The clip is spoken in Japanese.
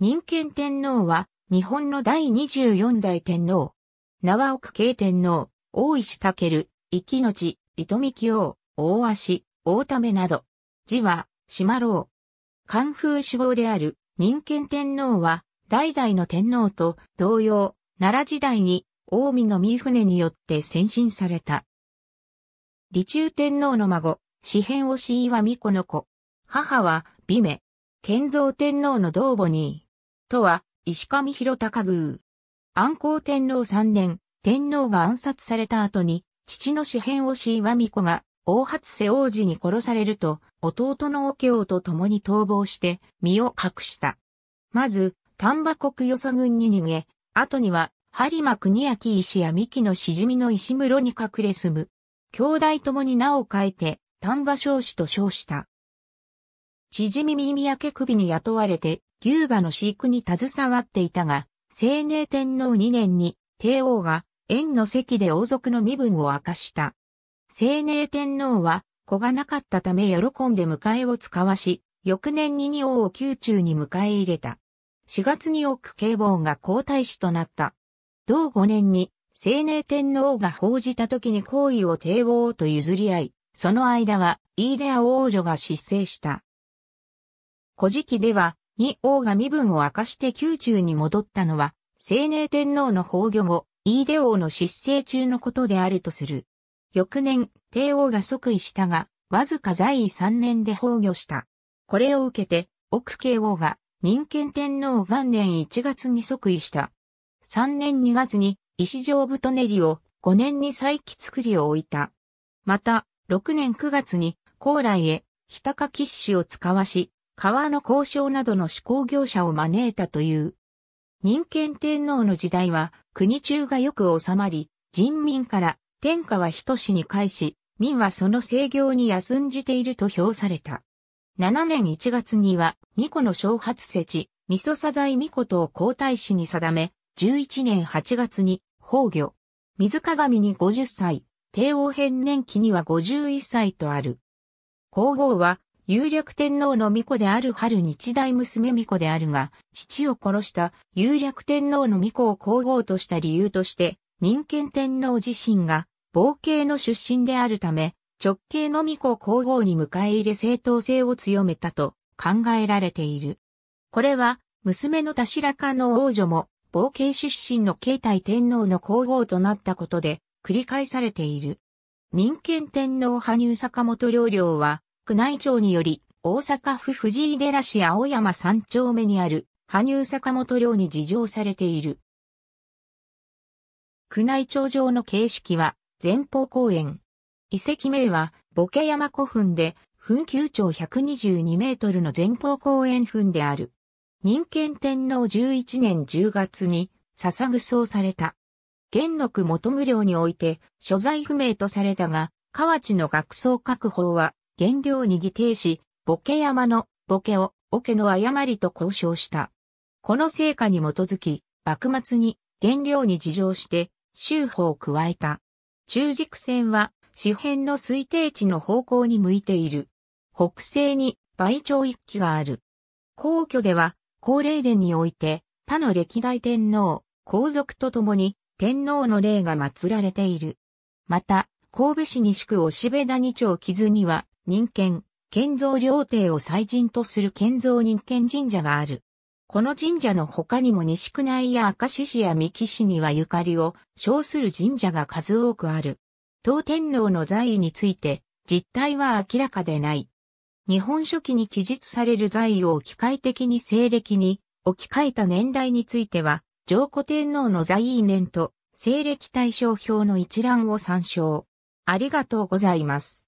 人権天皇は、日本の第24代天皇。縄奥慶天皇、大石健、生の地、糸見清、大足、大めなど。字は、島郎。関風志望である、人権天皇は、代々の天皇と同様、奈良時代に、大海の三船によって先進された。李中天皇の孫、四辺押岩美子の子。母は、美名、建造天皇の同母に、とは、石上広高宮。安康天皇三年、天皇が暗殺された後に、父の支編をしわ美子が、大初瀬王子に殺されると、弟のおケと共に逃亡して、身を隠した。まず、丹波国与佐軍に逃げ、後には、播磨国明石や三木のしじみの石室に隠れ住む。兄弟ともに名を変えて、丹波少子と称した。縮み耳明け首に雇われて、牛馬の飼育に携わっていたが、青年天皇2年に帝王が縁の席で王族の身分を明かした。青年天皇は子がなかったため喜んで迎えを使わし、翌年に二王を宮中に迎え入れた。4月に奥警防が皇太子となった。同5年に青年天皇が報じた時に皇位を帝王と譲り合い、その間はイーデア王女が失勢した。古事記ではに王が身分を明かして宮中に戻ったのは、青年天皇の崩御後、飯出王の失政中のことであるとする。翌年、帝王が即位したが、わずか在位3年で崩御した。これを受けて、奥慶王が、人権天皇元年1月に即位した。3年2月に、石上太練を、5年に再起作りを置いた。また、6年9月に、高麗へ、日高騎士を使わし、川の交渉などの施工業者を招いたという。人権天皇の時代は国中がよく収まり、人民から天下は人しに返し、民はその制御に休んじていると評された。7年1月には、巫女の小発説、味噌サザイ巫女と皇太子に定め、11年8月に、崩御。水鏡に50歳、帝王編年期には51歳とある。皇后は、有略天皇の巫女である春日大娘巫女であるが、父を殺した有略天皇の巫女を皇后とした理由として、任権天皇自身が、冒険の出身であるため、直系の巫女を皇后に迎え入れ正当性を強めたと考えられている。これは、娘の田白家の王女も、冒険出身の慶太天皇の皇后となったことで、繰り返されている。任権天皇羽生坂本領領は、宮内庁により、大阪府藤井寺市青山三丁目にある、羽生坂本寮に事情されている。宮内庁上の形式は、前方公園。遺跡名は、ボケ山古墳で、墳丘長122メートルの前方公園墳である。人権天皇11年10月に、捧ぐ葬された。元禄元無領において、所在不明とされたが、河内の学僧確保は、原料に擬定し、ボケ山のボケをオケの誤りと交渉した。この成果に基づき、幕末に原料に事情して修法を加えた。中軸線は四辺の推定値の方向に向いている。北西に倍長一揆がある。皇居では、高霊殿において、他の歴代天皇、皇族と共に、天皇の霊が祀られている。また、神戸市西区押部谷町木津には、人権、建造料亭を祭神とする建造人権神社がある。この神社の他にも西区内や明石市や三木市にはゆかりを称する神社が数多くある。当天皇の在位について実態は明らかでない。日本書紀に記述される在位を機械的に西暦に置き換えた年代については、上古天皇の在位年と西暦対象表の一覧を参照。ありがとうございます。